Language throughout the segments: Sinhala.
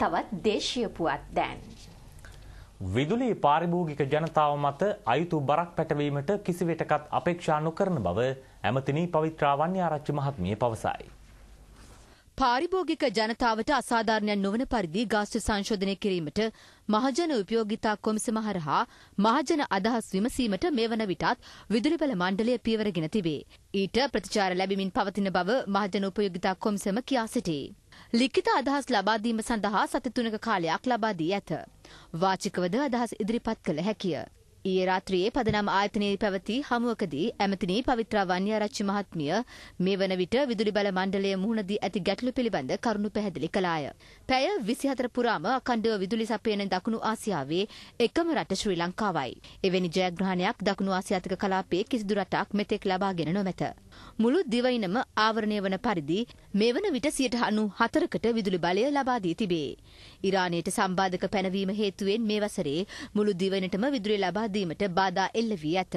තවත් දේශීය පුවත් දැන්. විදුලි පාරිභෝගික ජනතාව මත අයුතු බරක් පැටවීමට කිසිවෙටකත් අපේක්ෂා නොකරන බව ඇමතිනි පවිත්‍රාවන්‍ය ආරච්චි මහත්මිය පවසයි. පාරිභෝගික ජනතාවට අසාධාරණයක් නොවන පරිදි ගාස්තු සංශෝධනය කිරීමට මහජන උපයෝගිතා කොමිසම හරහා මහජන අදහස් විමසීමට මේ වන විටත් විදුලි බල මණ්ඩලය පියවරගෙන තිබේ. ඊට ප්‍රතිචාර ලැබිමින් පවතින බව මහජන උපයෝගිතා කොමිසම කියා සිටී. ලිඛිත අදහස් ලබා දීම සඳහා සති තුනක කාලයක් ලබා දී ඇත. වාචිකවද අදහස් ඉදිරිපත් කළ හැකිය. ඊයේ රාත්‍රියේ පදනම් ආයතනයේ පැවති හමුවකදී ඇමතිනි පවිත්‍රා වන්‍යාරච්චි මහත්මිය මේ වන විට විදුලි බල මණ්ඩලය මුහුණ දී ඇති ගැටලු පිළිබඳ කරුණු පැහැදිලි කළාය. පැය 24 පුරාම අඛණ්ඩව විදුලි සපයන දකුණු ආසියාවේ එකම රට ශ්‍රී ලංකාවයි. එවැනි ජයග්‍රහණයක් දකුණු ආසියාතික කලාපයේ කිසිදු රටක් මෙතෙක් ලබාගෙන නොමැත. මුළු දිවයිනම ආවරණය වන පරිදි මෙවන විට සියට අනු හතරකට විදුලි බලය ලබා දී තිබේ. ඉරානයට සම්බාධක පැනවීම හේතුවෙන් මේ වසරේ මුළු දිවයිනටම විදුලි ලබාදීමට බාධා එල්ල වී ඇත.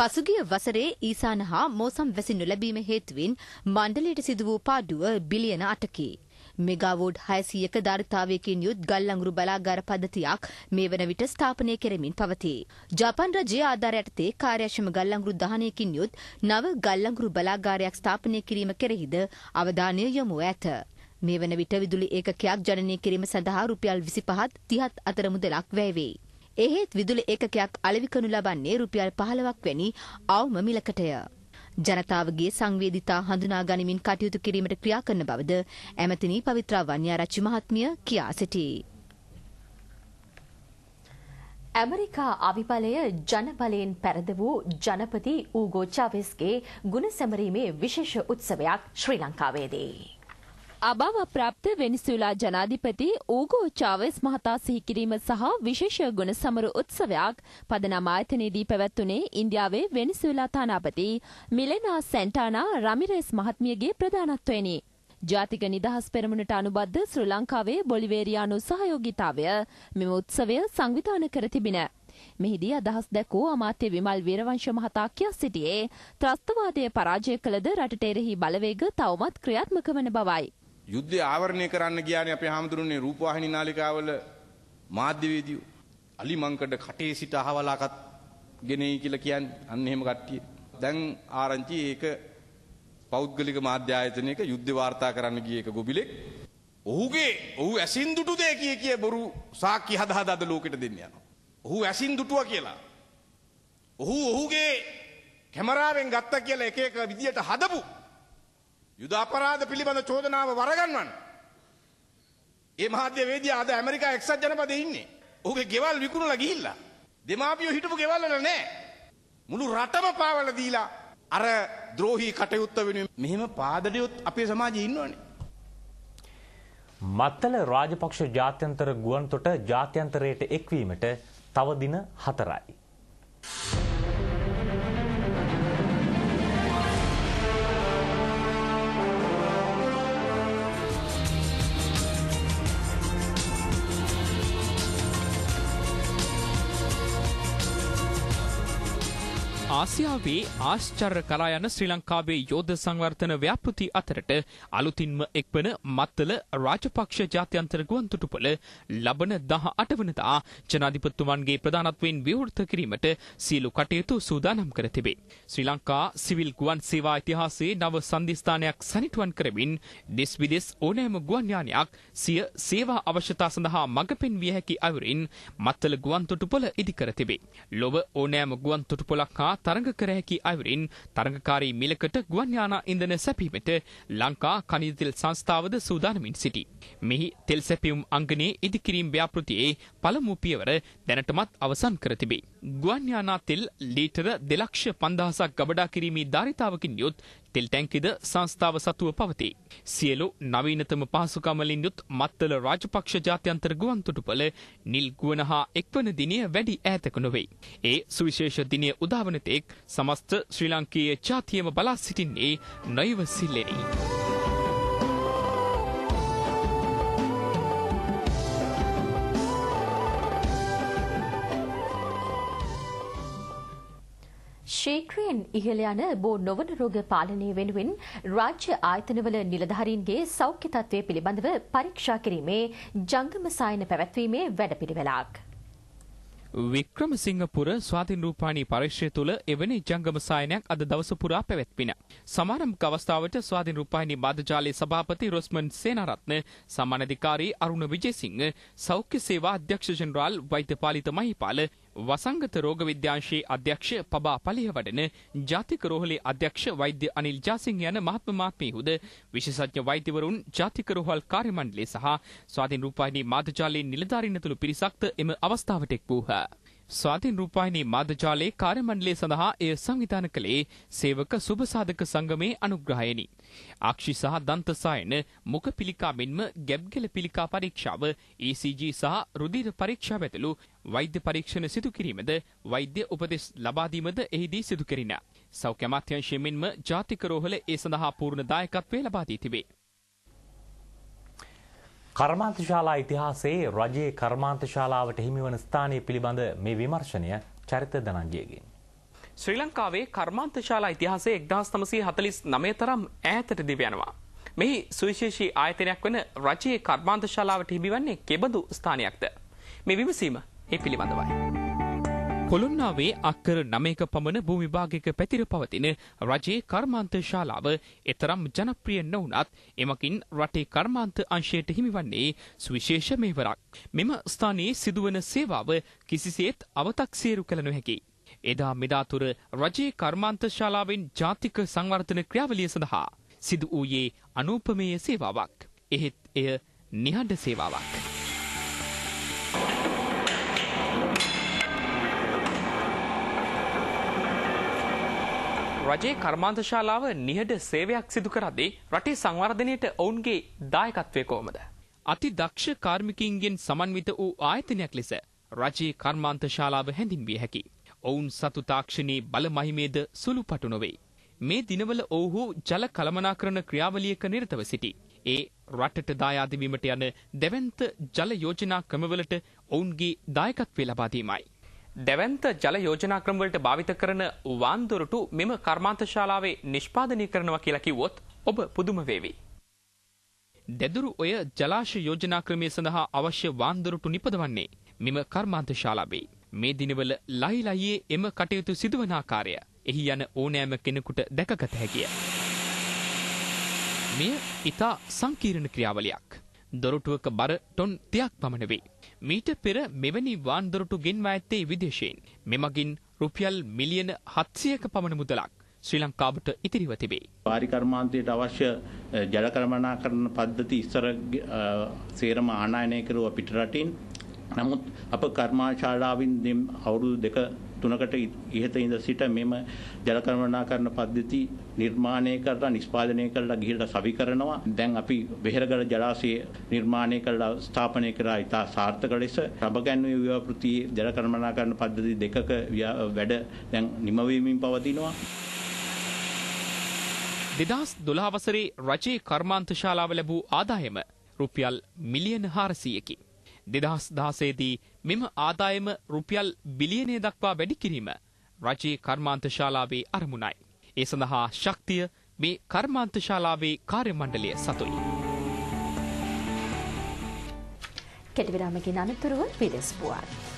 පසුගිය වසරේ ඊසාන හා මෝසම් වැසිනු ලැබීම හේතුවෙන් මණ්ඩලයට සිදු වූ පාඩුව බිලියන අටකි. මෙගාවෝඩ් හයසීයක ධාරිතාවයකින් යුත් ගල්ලංගුරු බලාගාර පද්ධතියක් මේ වන විට ස්ථාපනය කරමින් පවතී. ජාපන් රජයේ ආධාර යටතේ කාර්යක්ෂම ගල්ලංගුරු දහනයකින් යුත් නව ගල්ලංගුරු බලාගාරයක් ස්ථාපනය කිරීම කෙරෙහිද අවධානය යොමු ඇත. මේ වන විට විදුලි ඒකකයක් ජනනය කිරීම සඳහා රුපියල් විසි පහත් තිහත් අතර මුදලක් වැයවෙයි. එහෙත් විදුලි ඒකකයක් අලවිකනු ලබන්නේ රුපියල් පහලවක් වැනි අවම මිලකටය. ජනතාවගේ සංවේදිතා හඳුනා ගනිමින් කටයුතු කිරීමට ක්‍රියා කරන බවද ඇමතිනි පවිත්‍රා වන්‍යාරච්චි මහත්මිය කියා සිටී. ඇමරිකා අවිබලය ජනබලයෙන් පැරද වූ ජනපති ඌගෝ චාවෙස්ගේ ගුණ සැමරීමේ විශේෂ උත්සවයක් ශ්‍රී ලංකාවේදී. අභාව ප්‍රාප්ත වෙනිසුලා ජනාධිපති ඌගෝ චාවෙස් මහතා සිහිකිරීම සහ විශේෂ ගුණ සමරු උත්සවයක් පදනම් ආයතනයේදී පැවැත්වුණේ ඉන්දියාවේ වෙනිසුලා තානාපති මිලෙනා සැන්ටානා රමිරෙස් මහත්මියගේ ප්‍රධානත්වයෙනි. ජාතික නිදහස් පෙරමුණට අනුබද්ධ ශ්‍රී ලංකාවේ බොලිවේරියානු සහයෝගිතාවය මෙම උත්සවය සංවිධානය කර තිබිණ. මෙහිදී අදහස් දැකූ අමාත්‍ය විමල් වීරවංශ මහතා කියා සිටියේ ත්‍රස්තවාදය පරාජය කළද රටට එරෙහි බලවේග තවමත් ක්‍රියාත්මක වන බවයි. යුද්ධය ආවරණය කරන්න ගියානේ අපේ හාමුදුරනේ රූපවාහිනී නාලිකාවල මාධ්‍යවේදියෝ. අලි මංකඩ කටේ සිට අහවලාකත් ගෙනේ කියලා කියන්නේ අන්න එහෙම කට්ටිය. දැන් ආරංචි ඒක පෞද්ගලික මාධ්‍ය ආයතනයක යුද්ධ වාර්තා කරන්න ගිය එක ගොබිලෙක්. ඔහුගේ ඔහු ඇසින් දුටු දේ කිය කිය බොරු සාක්කි හදා හදාද ලෝකෙට දෙන්න යනවා. ඔහු ඇසින් දුටුවා කියලා. ඔහු ඔහුගේ කැමරාවෙන් ගත්තා කියලා එක එක විදියට හදපු යුද අපරාධ පිළිබඳ චෝදනාව වරගන්වන්න. ඒ මහාධ්‍යවේදියා අද ඇමරිකා එක්සත් ජනපදයේ ඉන්නේ. ඔහුගේ ගෙවල් විකුණලා ගිහිල්ලා දෙමාපියෝ හිටපු ගෙවල් වල නැහැ. මුළු රටම පාවල දීලා අර ද්‍රෝහී කටයුත්ත වෙනුවෙන් මෙහෙම පාදඩියොත් අපේ සමාජයේ ඉන්නවනේ. මත්තල රාජපක්ෂ ජාත්‍යන්තර ගුවන්තොට ජාත්‍යන්තරයට එක්වීමට තව දින 4යි. ආසියාවේ ආශ්චර්ය කරා යන ශ්‍රී ලංකාවේ යෝධ සංවර්ධන ව්‍යාපෘති අතරට අලුතින්ම එක්වන මත්තල රාජපක්ෂ ජාත්‍යන්තර ගුවන්තොටුපළ ලබන 18 වනදා ජනාධිපතිතුමන්ගේ ප්‍රධානත්වයෙන් විවෘත කිරීමට සියලු කටයුතු සූදානම් කර තිබේ. ශ්‍රී ලංකා සිවිල් ගුවන් සේවා ඉතිහාසයේ නව සංදිස්ථානයක් සනිටුවන් කරමින් දෙස් විදෙස් ඕනෑම ගුවන් යානයක් සිය සේවා අවශ්‍යතා සඳහා මඟ පෙන්විය හැකි අයුරින් මත්තල ගුවන්තොටුපළ ඉදි කර තිබේ. ලොව ඕනෑම ගුවන්තොටුපළක් හා තරඟ කර හැකි අයුරින් තරඟකාරී මිලකට ගුවන් යානා ඉන්ධන සැපීමට ලංකා කනිද තෙල් සංස්ථාවද සූදානමින් සිටී. මෙහි තෙල් සැපියුම් අංගනයේ ඉදිකිරීම් ව්‍යාපෘතියේ පළමු පියවර දැනටමත් අවසන් කර තිබේ. ගුවන් යානා තෙල් ලීටර දෙලක්ෂ පන්දහසක් ගබඩා කිරීමේ ධාරිතාවකින් යුත් තෙල් ටැංකිද සංස්ථාව සතුව පවතී. සියලු නවීනතම පහසුකමලින් යුත් මත්තල රාජපක්ෂ ජාත්‍යන්තර ගුවන්තොටුපළ නිල් ගුවන හා එක්වන දිනය වැඩි ඈතක නොවෙයි. ඒ සුවිශේෂ දිනය උදාවනතෙක් සමස්ත ශ්‍රී ලංකයේ ජාතියම බලා සිටින්නේ නොයව සිල්ලෙනී. ශීක්‍රයෙන් ඉහළ යන බෝ නොවන රෝග පාලනය වෙනුවෙන් රාජ්‍ය ආයතනවල නිලධාරීන්ගේ සෞඛ්‍ය තත්ත්වය පිළිබඳව පරීක්ෂා කිරීමේ ජංගම සායන පැවැත්වීමේ වැඩපිළිවෙලක්. වික්‍රමසිංහපුර ස්වාතින් රූපාණී පරිශ්‍ය තුළ එවැනි ජංගම සායනයක් අද දවස පුරා පැවැත්වින. සමාරම්භක අවස්ථාවට ස්වාධින් රූපාණී බාධජාලයේ සභාපති රොස්මන් සේනරත්න සමානධිකාරී අරුණ විජේසිංහ සෞඛ්‍ය සේවා අධ්‍යක්ෂ ජෙනරාල් වෛද්‍ය පාලිත මහිපාල වසංගත රෝග විද්‍යාංශයේ අධ්‍යක්ෂ පබා පලිහ වඩන ජාතික රෝහලේ අධ්‍යක්ෂ වෛද්‍ය අනිල් ජාසිංහ යන මහත්ම මාත්මීහුද විශේෂඥ වෛද්‍යවරුන් ජාතික රෝහල් කාර්යමණ්ඩලය සහ ස්වාධීන රූපවාහිනී මාධ්‍යජාලයේ නිලධාරීන් ඇතුළු පිරිසක්ද එම අවස්ථාවට එක් වූහ. ස්වාධීන් රූපාහිනී මාධජාලයේ කාර්යමණ්ඩලය සඳහා එය සංවිධාන කළේ සේවක සුභසාධක සංගමේ අනුග්‍රහයෙනි. අක්ෂි සහ දන්ත සායන මුඛ පිළිකා මෙන්ම ගැබ්ගල පිළිකා පරීක්ෂාව ECG සහ රුධිර පරීක්ෂාව ඇතුළු වෛද්‍ය පරීක්ෂණ සිදු කිරීමද වෛද්‍ය උපදෙස් ලබා දීමද එහිදී සිදු කෙරිණ. සෞඛ්‍ය අමාත්‍යාංශයෙන් මෙන්ම ජාතික රෝහල ඒ සඳහා පූර්ණ දායකත්වය ලබා දී තිබේ. කර්මාන්තශාලා ඉතිහාසයේ රජයේ කර්මාන්තශාලාවට හිමිවන ස්ථානය පිළිබඳ මේ විමර්ශනය චරිත දනංජයගෙන්. ශ්‍රී ලංකාවේ කර්මාන්තශාලා ඉතිහාසේ එක්දහස් නමසී හතලිස් නමේ තරම් ඈතට දිවයනවා. මෙහි සුවිශේෂී ආයතනයක් වන රජයේ කර්මාන්තශාලාවට හිබිවන්නේ කෙබඳු ස්ථානයක්ද. මේ විමසීම ඒ පිළිබඳවයි. කොළුන්නාවේ අක්කර 9ක පමණ භූමිභාගයක පැතිර පවතින රජයේ කර්මාන්ත ශාලාව එතරම් ජනප්‍රිය නොවුනත් එමකින් රටේ කර්මාන්ත අංශයට හිමිවන්නේ සුවිශේෂ මෙහෙවරක්. මෙම ස්ථානයේ සිදුවන සේවාව කිසිසේත් අවතක්සේරු කළ නොහැකි. එදා මෙදා තුර රජයේ කර්මාන්ත ශාලාවෙන් ජාතික සංවර්ධන ක්‍රියාවලිය සඳහා සිදු වූයේ අනූපමේය සේවාවක්. එහෙත් එය නිහඬ සේවාවක්. රජයේ කර්මාන්තශාලාව නිහඬ සේවයක් සිදු කරද්දී රටේ සංවර්ධනයට ඔවුන්ගේ දායකත්වය කොහොමද? අති දක්ෂ කාර්මිකයින්ගෙන් සමන්විත වූ ආයතනයක් ලෙස රජයේ කර්මාන්තශාලාව හැඳින්විය හැකි. ඔවුන් සතු තාක්ෂණයේ බලමහිමේද සුළුපටු නොවේ. මේ දිනවල ඔවුහු ජල කළමනාකරණ ක්‍රියාවලියක නිරතව සිටී. ඒ රටට දායාද වීමට යන දෙවන්ත ජල යෝජනා ක්‍රමවලට ඔවුන්ගේ දායකත්වය ලබා දීමයි. දැවන්ත ජල යෝජනා ක්‍රමවලට භාවිත කරන වාන්දොරටු මෙම කර්මාන්තශාලාවේ නිෂ්පාදනය කරනවා කියලා කිව්වොත් ඔබ පුදුම වේවි. දෙදුරු ඔය ජලාශ යෝජනා ක්‍රමය සඳහා අවශ්‍ය වාන්දොරටු නිපදවන්නේ මෙම කර්මාන්තශාලාවේ. මේ දිනවල ලයිලයියේ එම කටයුතු සිදුවන ආකාරය එහි යන ඕනෑම කෙනෙකුට දැකගත හැකිය. මෙය ඉතා සංකීර්ණ ක්‍රියාවලියක්. දොරටුවක බර ටොන් 30ක් පමණ වේ. මීට පෙර මෙවැනි වාන් දොරටු ගෙන්වා ඇත්තේ විදේශයෙන්. මෙමගින් රුපියල් මිලියන 700ක පමණ මුදලක් ශ්‍රී ලංකාවට ඉතිරිව තිබේ. පාරිකර්මාන්තයට අවශ්‍ය ජල කර්මනාකරණ පද්ධති ඉස්සර සේරම ආනයනය කරුව පිටරටින් නමුත් අප කර්මාශාලාවින් අවුරුදු දෙක තුනකට ඉහත ඉඳ සිට මෙම ජලකර්මනාකරණ පද්ධති නිර්මාණය කරලා නිෂ්පාදනය කරලා ගිහිල්ලා සවි කරනවා. දැන් අපි වෙහෙරගල ජලාශය නිර්මාණය කරලා ස්ථාපනය කරා ඉතා සාර්ථක ලෙස රබගැන්වේ ව්‍යාපෘතියේ ජලකර්මනාකරණ පද්ධති දෙකක වැඩ දැන් නිමවීමින් පවතිනවා. දෙදස් දොළහවසරේ රජයේ කර්මාන්තශාලාව ලැබූ ආදායම රුපියල් මිලියන හාරසීයකි. දෙදහස් දහසේදී මෙම ආදායම රුපියල් බිලියනය දක්වා වැඩි කිරීම රජයේ කර්මාන්තශාලාවේ අරමුණයි. ඒ සඳහා ශක්තිය මේ කර්මාන්තශාලාවේ කාර්යමණ්ඩලය සතුයි. කෙටිවිරාමකින් අනතුරුව පිදෙස් පුවත්.